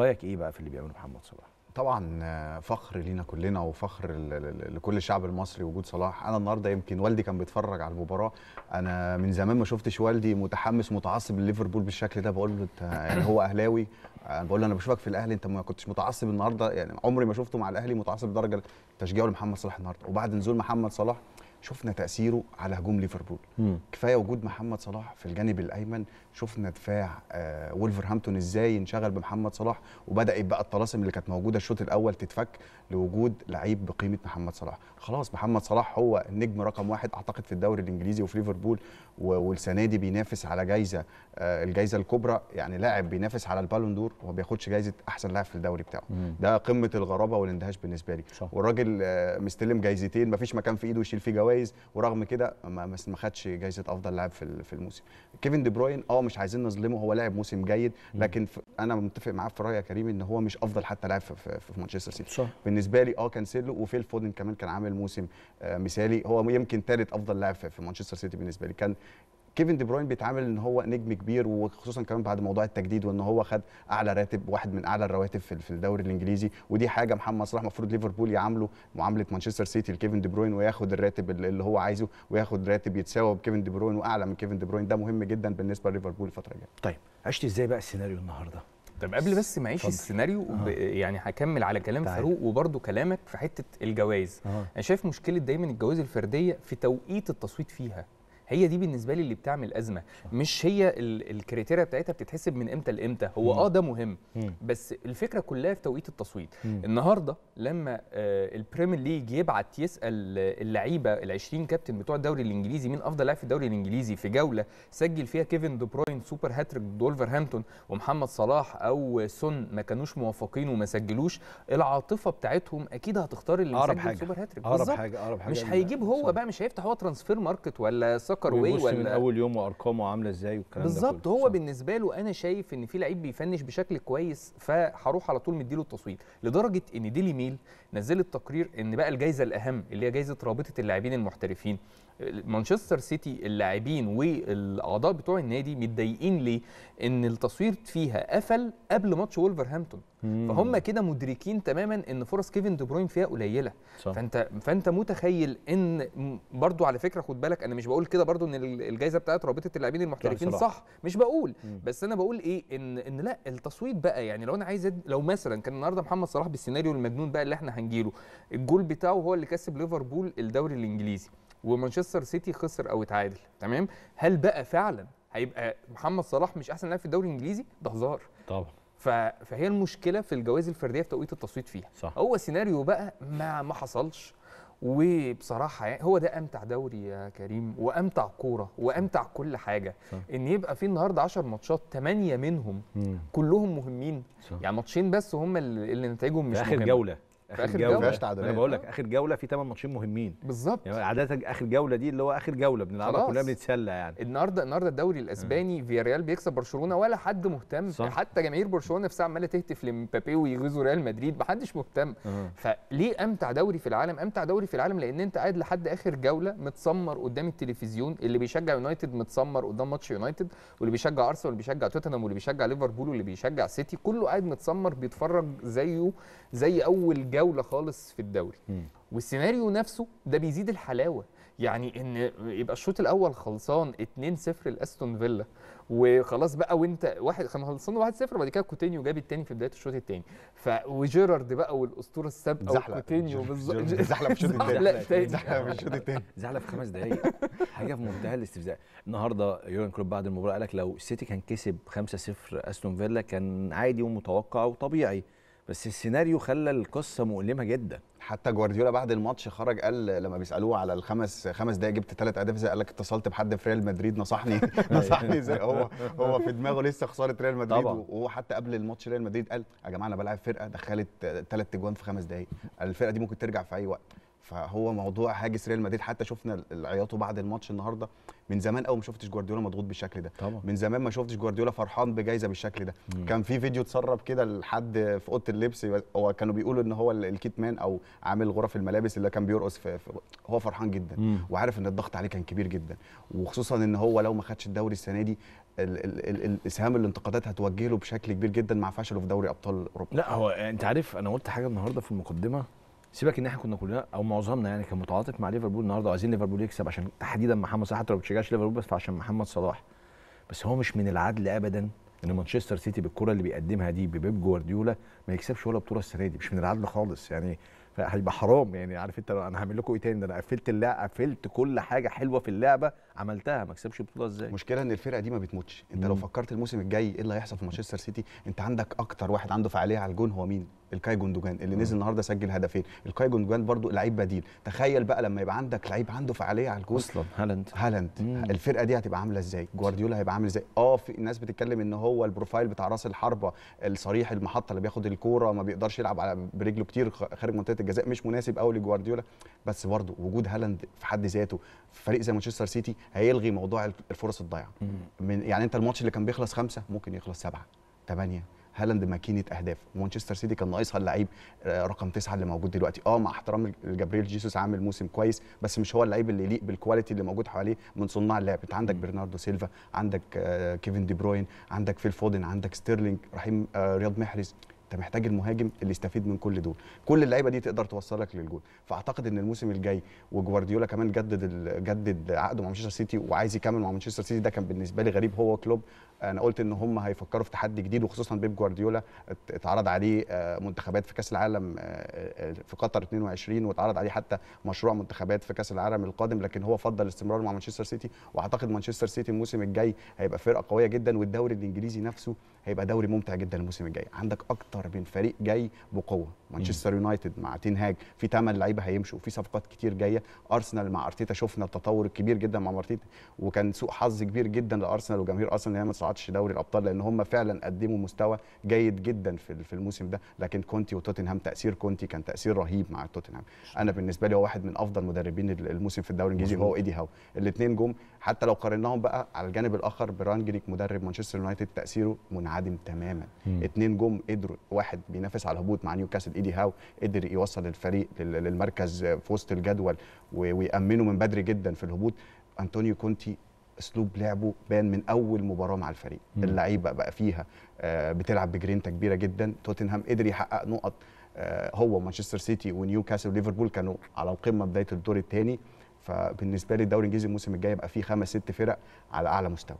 رايك ايه بقى في اللي بيعمله محمد صلاح طبعا آه، فخر لينا كلنا وفخر لكل الشعب المصري وجود صلاح انا النهارده يمكن والدي كان بيتفرج على المباراه انا من زمان ما شفتش والدي متحمس متعصب لليفربول بالشكل ده بقول له انت يعني هو اهلاوي آه، بقول له انا بشوفك في الاهلي انت ما كنتش متعصب النهارده يعني عمري ما شفته مع الاهلي متعصب لدرجه تشجيعه لمحمد صلاح النهارده وبعد نزول محمد صلاح شفنا تاثيره على هجوم ليفربول كفايه وجود محمد صلاح في الجانب الايمن شفنا دفاع آه ولفرهامبتون ازاي انشغل بمحمد صلاح وبدا يبقى الطلاسم اللي كانت موجوده الشوط الاول تتفك لوجود لعيب بقيمه محمد صلاح خلاص محمد صلاح هو النجم رقم واحد اعتقد في الدوري الانجليزي وفي ليفربول والسنه دي بينافس على جايزه آه الجايزه الكبرى يعني لاعب بينافس على البالون دور وما بياخدش جايزه احسن لاعب في الدوري بتاعه مم. ده قمه الغرابه والاندهاش بالنسبه لي صح. والراجل آه مستلم جايزتين ما فيش مكان في ايده يشيل فيه جوائز ورغم كده ما خدش جايزه افضل لاعب في في الموسم كيفن دي بروين اه مش عايزين نظلمه هو لاعب موسم جيد لكن انا متفق معاه في رايي يا كريم ان هو مش افضل حتى لاعب في, في, في مانشستر سيتي بالنسبه لي اه كانسيلو وفيل فودن كمان كان عامل موسم آه، مثالي هو يمكن ثالث افضل لاعب في, في مانشستر سيتي بالنسبه لي كان كيفن دي بروين بيتعامل ان هو نجم كبير وخصوصا كمان بعد موضوع التجديد وان هو خد اعلى راتب واحد من اعلى الرواتب في الدوري الانجليزي ودي حاجه محمد صلاح المفروض ليفربول يعامله معامله مانشستر سيتي لكيفن دي بروين وياخد الراتب اللي هو عايزه وياخد راتب يتساوى بكيفن دي بروين واعلى من كيفن دي بروين ده مهم جدا بالنسبه لليفربول الفتره الجايه طيب عشت ازاي بقى السيناريو النهارده طب قبل بس ما اعيش السيناريو آه. يعني هكمل على كلام طيب. فاروق وبرده كلامك في حته الجوائز آه. انا شايف مشكله دايما الجوائز الفرديه في توقيت التصويت فيها هي دي بالنسبه لي اللي بتعمل ازمه مش هي الكريتيريا بتاعتها بتتحسب من امتى لامتى هو اه ده مهم بس الفكره كلها في توقيت التصويت النهارده لما آه، البريمير ليج يبعت يسال اللعيبه ال 20 كابتن بتوع الدوري الانجليزي مين افضل لاعب في الدوري الانجليزي في جوله سجل فيها كيفن دي بروين سوبر هاتريك دولفرهامبتون ومحمد صلاح او سون ما كانوش موافقين وما سجلوش العاطفه بتاعتهم اكيد هتختار اللي مسجل سوبر هاتريك اقرب حاجه اقرب حاجه مش هيجيب هو صح. بقى مش هيفتح هو ترانسفير ماركت ولا سكر واي ولا من اول يوم وارقامه عامله ازاي والكلام ده بالظبط هو صح. بالنسبه له انا شايف ان في لعيب بيفنش بشكل كويس فهروح على طول مديله التصويت لدرجه ان ديلي ميل نزلت تقرير ان بقى الجائزه الاهم اللي هي جائزه رابطه اللاعبين المحترفين مانشستر سيتي اللاعبين والاعضاء بتوع النادي متضايقين ليه؟ ان التصوير فيها قفل قبل ماتش وولفرهامبتون فهم كده مدركين تماما ان فرص كيفن دي بروين فيها قليله صح. فانت فانت متخيل ان برضو على فكره خد بالك انا مش بقول كده برضو ان الجائزه بتاعت رابطه اللاعبين المحترفين صح مش بقول مم. بس انا بقول ايه ان ان لا التصويت بقى يعني لو انا عايز لو مثلا كان النهارده محمد صلاح بالسيناريو المجنون بقى اللي احنا هنجيله الجول بتاعه هو اللي كسب ليفربول الدوري الانجليزي ومانشستر سيتي خسر او اتعادل تمام هل بقى فعلا هيبقى محمد صلاح مش احسن لاعب في الدوري الانجليزي ده هزار طبعا فهي المشكله في الجوائز الفرديه في توقيت التصويت فيها صح. هو سيناريو بقى ما ما حصلش وبصراحه يعني هو ده امتع دوري يا كريم وامتع كوره وامتع كل حاجه صح. ان يبقى في النهارده 10 ماتشات 8 منهم مم. كلهم مهمين صح. يعني ماتشين بس هم اللي نتائجهم مش مهمه اخر جوله اخر, آخر جوله انا بقول لك اخر جوله في ثمان ماتشين مهمين بالظبط يعني عاده اخر جوله دي اللي هو اخر جوله بنلعبها كلنا بنتسلى يعني النهارده النهارده الدوري الاسباني فياريال بيكسب برشلونه ولا حد مهتم صح. حتى جماهير برشلونه في ساعه عماله تهتف لمبابي ويغيظوا ريال مدريد ما حدش مهتم أه. فليه امتع دوري في العالم امتع دوري في العالم لان انت قاعد لحد اخر جوله متسمر قدام التلفزيون اللي بيشجع يونايتد متسمر قدام ماتش يونايتد واللي بيشجع ارسنال واللي بيشجع توتنهام واللي بيشجع ليفربول واللي بيشجع سيتي كله قاعد متسمر بيتفرج زيه زي اول جولة جوله خالص في الدوري والسيناريو نفسه ده بيزيد الحلاوه يعني ان يبقى الشوط الاول خلصان 2-0 لاستون فيلا وخلاص بقى وانت واحد خلصان 1-0 وبعد كده كوتينيو جاب الثاني في بدايه الشوط الثاني ف وجيرارد بقى والاسطوره السابقه كوتينيو بالظبط زحله في الشوط الثاني زحله في الشوط الثاني زحله في خمس دقائق حاجه في منتهى الاستفزاز النهارده يورن كلوب بعد المباراه قال لك لو السيتي كان كسب 5-0 استون فيلا كان عادي ومتوقع وطبيعي بس السيناريو خلى القصه مؤلمه جدا حتى جوارديولا بعد الماتش خرج قال لما بيسالوه على الخمس خمس دقايق جبت ثلاث اهداف ازاي قال لك اتصلت بحد في ريال مدريد نصحني نصحني ازاي هو هو في دماغه لسه خساره ريال مدريد طبعا. وهو حتى قبل الماتش ريال مدريد قال يا جماعه انا بلعب فرقه دخلت ثلاث اجوان في خمس دقايق الفرقه دي ممكن ترجع في اي وقت فهو موضوع هاجس ريال مدريد حتى شفنا عياطه بعد الماتش النهارده من زمان قوي ما شفتش جوارديولا مضغوط بالشكل ده طبعا. من زمان ما شفتش جوارديولا فرحان بجائزه بالشكل ده مم. كان في فيديو اتسرب كده لحد في اوضه اللبس هو كانوا بيقولوا ان هو الكيت مان او عامل غرف الملابس اللي كان بيرقص في, في هو فرحان جدا مم. وعارف ان الضغط عليه كان كبير جدا وخصوصا ان هو لو ما خدش الدوري السنه دي الاسهام الانتقادات هتوجه له بشكل كبير جدا مع فشله في دوري ابطال اوروبا لا هو انت عارف انا قلت حاجه النهارده في المقدمه سيبك ان احنا كنا كلنا او معظمنا يعني كان متعاطف مع ليفربول النهارده وعايزين ليفربول يكسب عشان تحديدا محمد صلاح حتى لو ما بتشجعش ليفربول بس عشان محمد صلاح بس هو مش من العدل ابدا ان مانشستر سيتي بالكره اللي بيقدمها دي ببيب جوارديولا ما يكسبش ولا بطوله السنه دي مش من العدل خالص يعني هيبقى حرام يعني عارف انت انا هعمل لكم ايه تاني ده انا قفلت اللعبه قفلت كل حاجه حلوه في اللعبه عملتها ما كسبش بطوله ازاي المشكله ان الفرقه دي ما بتموتش انت مم. لو فكرت الموسم الجاي ايه اللي هيحصل في مانشستر سيتي انت عندك اكتر واحد عنده فعاليه على الجون هو مين الكاي جوندوجان اللي مم. نزل النهارده سجل هدفين الكاي جوندوجان برده لعيب بديل تخيل بقى لما يبقى عندك لعيب عنده فعاليه على الجون اصلا هالاند هالاند الفرقه دي هتبقى عامله ازاي جوارديولا هيبقى عامل ازاي اه في ناس بتتكلم ان هو البروفايل بتاع راس الحربه الصريح المحطه اللي بياخد الكوره ما بيقدرش يلعب على برجله كتير خارج منطقه الجزاء مش مناسب قوي لجوارديولا بس برده وجود هالاند في حد ذاته في فريق زي مانشستر سيتي هيلغي موضوع الفرص الضايعه من يعني انت الماتش اللي كان بيخلص خمسة ممكن يخلص سبعة ثمانية هالاند ماكينه اهداف مانشستر سيتي كان ناقصها اللعيب آه، رقم تسعه اللي موجود دلوقتي اه مع احترام جبريل جيسوس عامل موسم كويس بس مش هو اللعيب اللي يليق بالكواليتي اللي موجود حواليه من صناع اللعب انت عندك برناردو سيلفا عندك آه، كيفن دي بروين عندك فيل فودن عندك ستيرلينج رحيم آه، رياض محرز انت محتاج المهاجم اللي يستفيد من كل دول كل اللعيبه دي تقدر توصلك للجول فاعتقد ان الموسم الجاي وجوارديولا كمان جدد جدد عقده مع مانشستر سيتي وعايز يكمل مع مانشستر سيتي ده كان بالنسبه لي غريب هو كلوب انا قلت ان هم هيفكروا في تحدي جديد وخصوصا بيب جوارديولا اتعرض عليه آه، منتخبات في كاس العالم آه، آه، في قطر 22 واتعرض عليه حتى مشروع منتخبات في كاس العالم القادم لكن هو فضل الاستمرار مع مانشستر سيتي واعتقد مانشستر سيتي الموسم الجاي هيبقى فرقه قويه جدا والدوري الانجليزي نفسه هيبقى دوري ممتع جدا الموسم الجاي عندك اكتر اكتر بين فريق جاي بقوه مانشستر يونايتد مع تين هاج في ثمان لعيبه هيمشوا في صفقات كتير جايه ارسنال مع ارتيتا شفنا التطور الكبير جدا مع ارتيتا وكان سوء حظ كبير جدا لارسنال وجماهير ارسنال ان هي ما تصعدش دوري الابطال لان هم فعلا قدموا مستوى جيد جدا في الموسم ده لكن كونتي وتوتنهام تاثير كونتي كان تاثير رهيب مع توتنهام انا بالنسبه لي هو واحد من افضل مدربين الموسم في الدوري الانجليزي هو ايدي هاو الاثنين جم حتى لو قارناهم بقى على الجانب الاخر برانجريك مدرب مانشستر يونايتد تاثيره منعدم تماما اثنين جم قدروا واحد بينافس على الهبوط مع نيوكاسل ايدي هاو قدر يوصل الفريق للمركز آه، في وسط الجدول ويامنه من بدري جدا في الهبوط انطونيو كونتي اسلوب لعبه بان من اول مباراه مع الفريق اللعيبه بقى فيها آه، بتلعب بجرينتا كبيره جدا توتنهام قدر يحقق نقط آه، هو مانشستر سيتي ونيوكاسل وليفربول كانوا على القمه بدايه الدور الثاني فبالنسبه لي الدوري الانجليزي الموسم الجاي يبقى فيه خمس ست فرق على اعلى مستوى